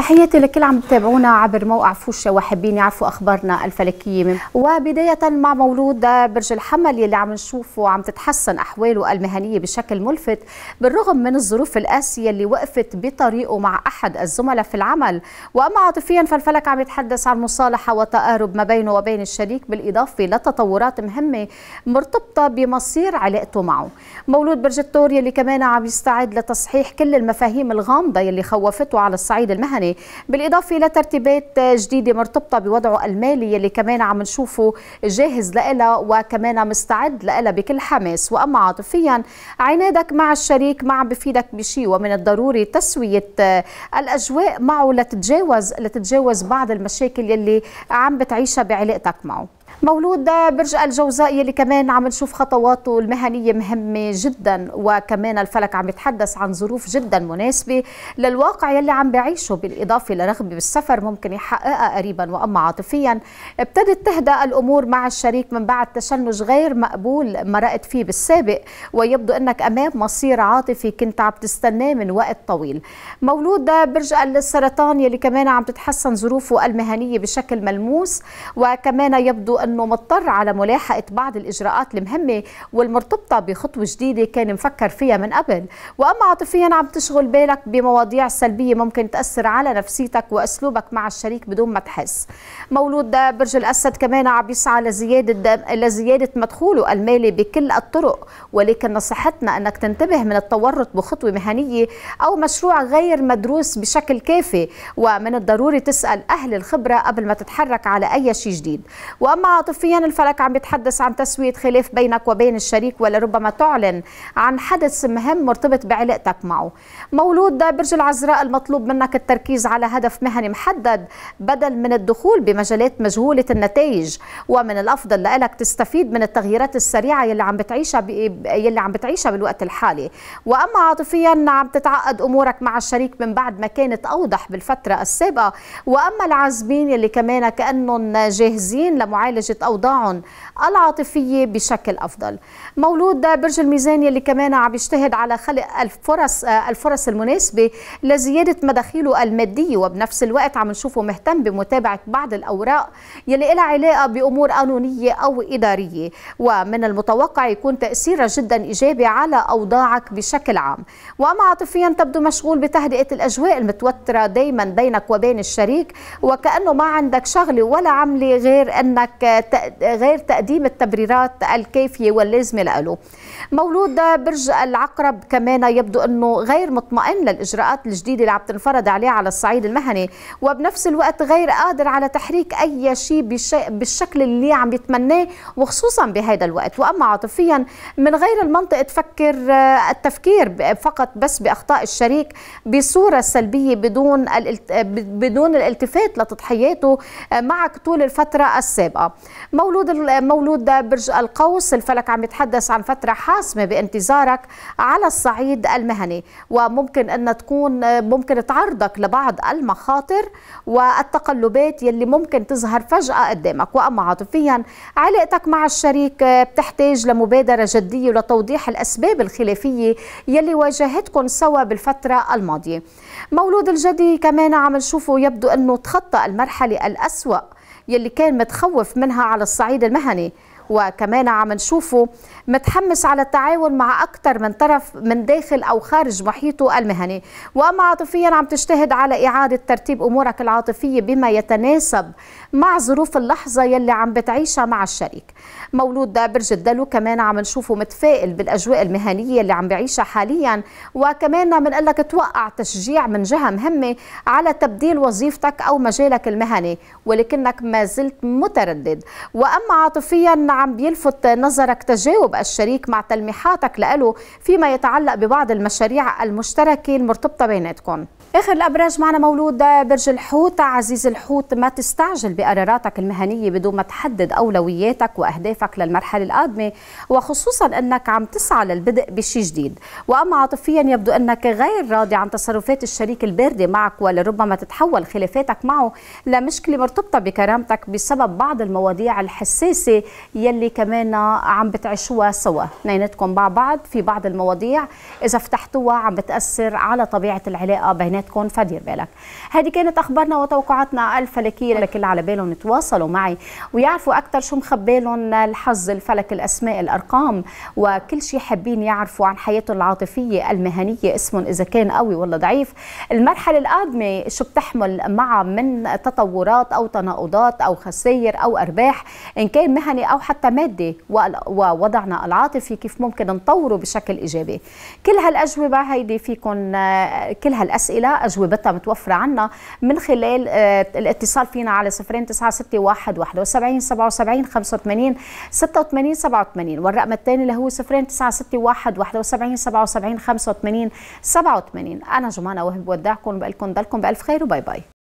تحياتي لكل عم تتابعونا عبر موقع فوشة وحابين يعرفوا أخبارنا الفلكية من وبداية مع مولود برج الحمل يلي عم نشوفه عم تتحسن أحواله المهنية بشكل ملفت بالرغم من الظروف القاسية اللي وقفت بطريقه مع أحد الزملاء في العمل وأما عاطفيا فالفلك عم يتحدث عن مصالحة وتقارب ما بينه وبين الشريك بالإضافة لتطورات مهمة مرتبطة بمصير علاقته معه مولود برج التور يلي كمان عم يستعد لتصحيح كل المفاهيم الغامضة يلي خوفته على الصعيد المهني بالإضافة إلى ترتيبات جديدة مرتبطة بوضعه المالي اللي كمان عم نشوفه جاهز لها وكمان مستعد لها بكل حماس وأما عاطفيا عنادك مع الشريك ما عم بفيدك بشيء ومن الضروري تسوية الأجواء معه لتتجاوز لتتجاوز بعض المشاكل يلي عم بتعيشها بعلاقتك معه مولود برج الجوزاء يلي كمان عم نشوف خطواته المهنية مهمة جدا وكمان الفلك عم يتحدث عن ظروف جدا مناسبة للواقع يلي عم بعيشه بالإضافة لرغبة بالسفر ممكن يحققها قريبا وأما عاطفيا ابتدت تهدأ الأمور مع الشريك من بعد تشنج غير مقبول مرقت فيه بالسابق ويبدو أنك أمام مصير عاطفي كنت عم تستناه من وقت طويل مولود برج السرطان يلي كمان عم تتحسن ظروفه المهنية بشكل ملموس وكمان يبدو أن انه مضطر على ملاحقه بعض الاجراءات المهمه والمرتبطه بخطوه جديده كان مفكر فيها من قبل واما عاطفيا عم تشغل بالك بمواضيع سلبيه ممكن تاثر على نفسيتك واسلوبك مع الشريك بدون ما تحس مولود برج الاسد كمان عم يسعى لزياده لزياده مدخوله المالي بكل الطرق ولكن نصيحتنا انك تنتبه من التورط بخطوه مهنيه او مشروع غير مدروس بشكل كافي ومن الضروري تسال اهل الخبره قبل ما تتحرك على اي شيء جديد واما عاطفيا الفلك عم بيتحدث عن تسوية خلاف بينك وبين الشريك ولا ربما تعلن عن حدث مهم مرتبط بعلاقتك معه مولود برج العذراء المطلوب منك التركيز على هدف مهني محدد بدل من الدخول بمجالات مجهولة النتائج ومن الأفضل لك تستفيد من التغييرات السريعة يلي عم بتعيشها ب... يلي عم بتعيشها بالوقت الحالي وأما عاطفيا عم تتعقد أمورك مع الشريك من بعد ما كانت أوضح بالفترة السابقة وأما العازبين يلي كمان كأنهم جاهزين لمعالجة نتيجة أوضاعهم العاطفية بشكل أفضل مولود برج الميزان يلي كمان عم يجتهد على خلق الفرص الفرص المناسبة لزيادة مداخيله المادية وبنفس الوقت عم نشوفه مهتم بمتابعة بعض الأوراق يلي لها علاقة بأمور قانونية أو إدارية ومن المتوقع يكون تاثيرها جدا إيجابي على أوضاعك بشكل عام وأما عاطفيا تبدو مشغول بتهدئة الأجواء المتوترة دايما بينك وبين الشريك وكأنه ما عندك شغلة ولا عملة غير أنك غير تقديم التبريرات الكافيه واللازمة له مولود برج العقرب كمان يبدو أنه غير مطمئن للإجراءات الجديدة اللي عم تنفرض عليه على الصعيد المهني وبنفس الوقت غير قادر على تحريك أي شيء بالشكل اللي عم يتمناه وخصوصا بهذا الوقت وأما عاطفيا من غير المنطق تفكر آه، التفكير فقط بس بأخطاء الشريك بصورة سلبية بدون بدون الالتفات لتضحياته آه، معك طول الفترة السابقة مولود مولود برج القوس الفلك عم يتحدث عن فترة حاد العاصمة بانتظارك على الصعيد المهني وممكن أن تكون ممكن تعرضك لبعض المخاطر والتقلبات يلي ممكن تظهر فجأة قدامك وأما عاطفيا علاقتك مع الشريك بتحتاج لمبادرة جدية لتوضيح الأسباب الخلافية يلي واجهتكم سوا بالفترة الماضية مولود الجدي كمان عم نشوفه يبدو أنه تخطى المرحلة الأسوأ يلي كان متخوف منها على الصعيد المهني وكمان عم نشوفه متحمس على التعاون مع أكثر من طرف من داخل أو خارج محيطه المهني وأما عاطفيا عم تجتهد على إعادة ترتيب أمورك العاطفية بما يتناسب مع ظروف اللحظة يلي عم بتعيشها مع الشريك مولود برج الدلو كمان عم نشوفه متفائل بالأجواء المهنية اللي عم بعيشها حاليا وكمان بنقول لك توقع تشجيع من جهة مهمة على تبديل وظيفتك أو مجالك المهني ولكنك ما زلت متردد وأما عاطفيا عم بيلفت نظرك تجاوب الشريك مع تلميحاتك له فيما يتعلق ببعض المشاريع المشتركة المرتبطة بيناتكم اخر الابراج معنا مولود برج الحوت عزيز الحوت ما تستعجل بقراراتك المهنيه بدون ما تحدد اولوياتك واهدافك للمرحله القادمه وخصوصا انك عم تسعى للبدء بشيء جديد واما عاطفيا يبدو انك غير راضي عن تصرفات الشريك البارده معك ولربما تتحول خلافاتك معه لمشكله مرتبطه بكرامتك بسبب بعض المواضيع الحساسه يلي كمان عم بتعيشوها سوا نينتكم مع بعض في بعض المواضيع اذا فتحتوها عم بتاثر على طبيعه العلاقه بيناتكم فدير بالك هذه كانت اخبارنا وتوقعاتنا الفلكيه لكل على بالهم يتواصلوا معي ويعرفوا اكثر شو مخبي لهم الحظ الفلك الاسماء الارقام وكل شيء حابين يعرفوا عن حياتهم العاطفيه المهنيه اسمهم اذا كان قوي ولا ضعيف المرحله القادمه شو بتحمل معها من تطورات او تناقضات او خسائر او ارباح ان كان مهني او حتى حتى ووضعنا العاطفي كيف ممكن نطوره بشكل إيجابي كل هالأجوبة هيدي فيكم كل هالأسئلة أجوبتها متوفرة عنا من خلال آه، الاتصال فينا على 0961 77 85 86 87 والرقم الثاني اللي هو 0961 71 77 85 87 أنا جمانة وهب بودعكم بقول لكم ضلكم بألف خير وباي باي